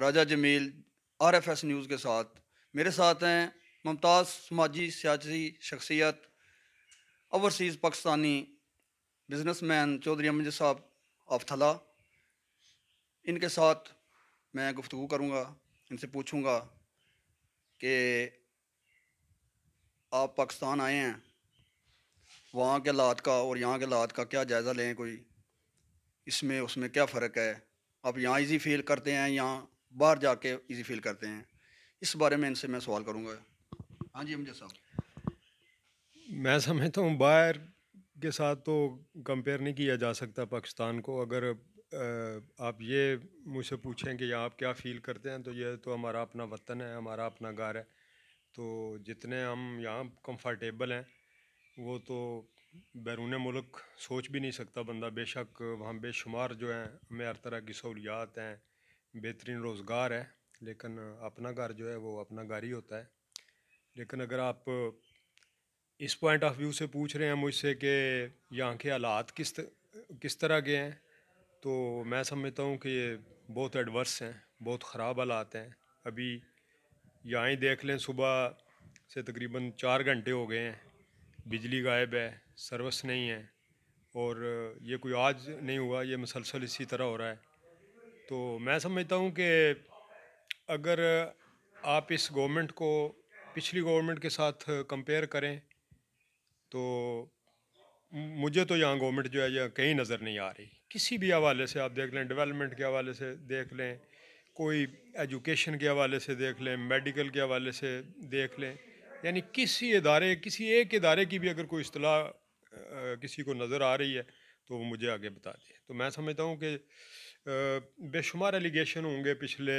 राजा Jameel R F S news के साथ मेरे साथ हैं मुमताज़ समाजी सियासी शख्सियत overseas Pakistani businessman Chaudhry Amjad साहब अफथला इनके साथ मैं गुफ्तु करूँगा इनसे पूछूँगा कि आप पाकिस्तान आए हैं वहाँ के हालात का और यहाँ के हालात का क्या जायज़ा लें कोई इसमें उसमें क्या फ़र्क है आप यहाँ इजी फील करते हैं यहाँ बाहर जाके इजी फील करते हैं इस बारे में इनसे मैं सवाल करूँगा हाँ जी अमजद साहब मैं समझता हूँ बाहर के साथ तो कंपेयर नहीं किया जा सकता पाकिस्तान को अगर आप ये मुझसे पूछें कि आप क्या फ़ील करते हैं तो यह तो हमारा अपना वतन है हमारा अपना घर है तो जितने हम यहाँ कंफर्टेबल हैं वो तो बैरून मुल्क सोच भी नहीं सकता बंदा बेशक वहाँ बेशुमार जो हैं हमें हर तरह की सहूलियात हैं बेहतरीन रोज़गार है लेकिन अपना घर जो है वो अपना घर ही होता है लेकिन अगर आप इस पॉइंट ऑफ व्यू से पूछ रहे हैं मुझसे कि यहाँ के हालात किस किस तरह के हैं तो मैं समझता हूँ कि ये बहुत एडवर्स हैं बहुत ख़राब हालात हैं अभी यहाँ ही देख लें सुबह से तकरीबन चार घंटे हो गए हैं बिजली गायब है सर्विस नहीं है और ये कोई आज नहीं हुआ ये मुसलसल इसी तरह हो रहा है तो मैं समझता हूँ कि अगर आप इस गवर्नमेंट को पिछली गवर्नमेंट के साथ कंपेयर करें तो मुझे तो यहाँ गवर्नमेंट जो है यह कहीं नज़र नहीं आ रही किसी भी हवाले से आप देख लें डेवलपमेंट के हवाले से देख लें कोई एजुकेशन के हवाले से देख लें मेडिकल के हवाले से देख लें यानी किसी इदारे किसी एक इदारे की भी अगर कोई असलाह किसी को नज़र आ रही है तो वो मुझे आगे बता दें तो मैं समझता हूँ कि बेशुमार एलिगेशन होंगे पिछले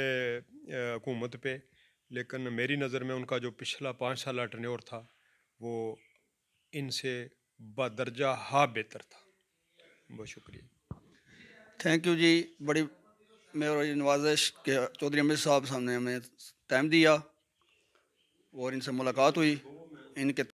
हुकूमत पे लेकिन मेरी नज़र में उनका जो पिछला पाँच साल टनोर था वो इनसे बदरजा हा बेहतर था बहुत शुक्रिया थैंक यू जी बड़ी मेरी नवाजिश के चौधरी अमित साहब सामने हमें टाइम दिया और इनसे मुलाकात हुई इनके